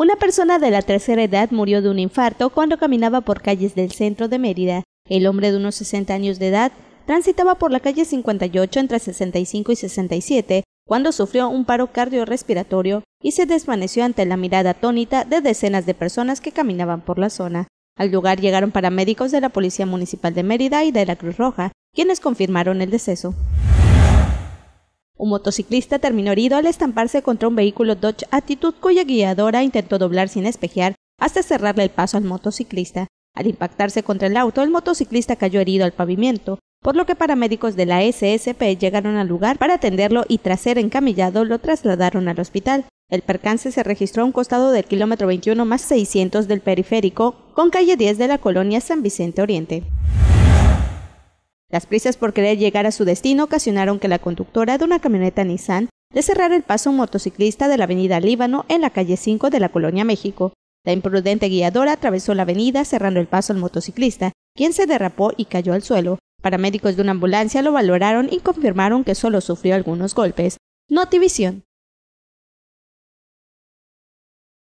Una persona de la tercera edad murió de un infarto cuando caminaba por calles del centro de Mérida. El hombre de unos 60 años de edad transitaba por la calle 58 entre 65 y 67 cuando sufrió un paro cardiorrespiratorio y se desvaneció ante la mirada atónita de decenas de personas que caminaban por la zona. Al lugar llegaron paramédicos de la Policía Municipal de Mérida y de la Cruz Roja, quienes confirmaron el deceso. Un motociclista terminó herido al estamparse contra un vehículo Dodge Attitude cuya guiadora intentó doblar sin espejear hasta cerrarle el paso al motociclista. Al impactarse contra el auto, el motociclista cayó herido al pavimento, por lo que paramédicos de la SSP llegaron al lugar para atenderlo y tras ser encamillado lo trasladaron al hospital. El percance se registró a un costado del kilómetro 21 más 600 del periférico, con calle 10 de la colonia San Vicente Oriente. Las prisas por querer llegar a su destino ocasionaron que la conductora de una camioneta Nissan le cerrara el paso a un motociclista de la avenida Líbano en la calle 5 de la Colonia México. La imprudente guiadora atravesó la avenida cerrando el paso al motociclista, quien se derrapó y cayó al suelo. Paramédicos de una ambulancia lo valoraron y confirmaron que solo sufrió algunos golpes. Notivisión.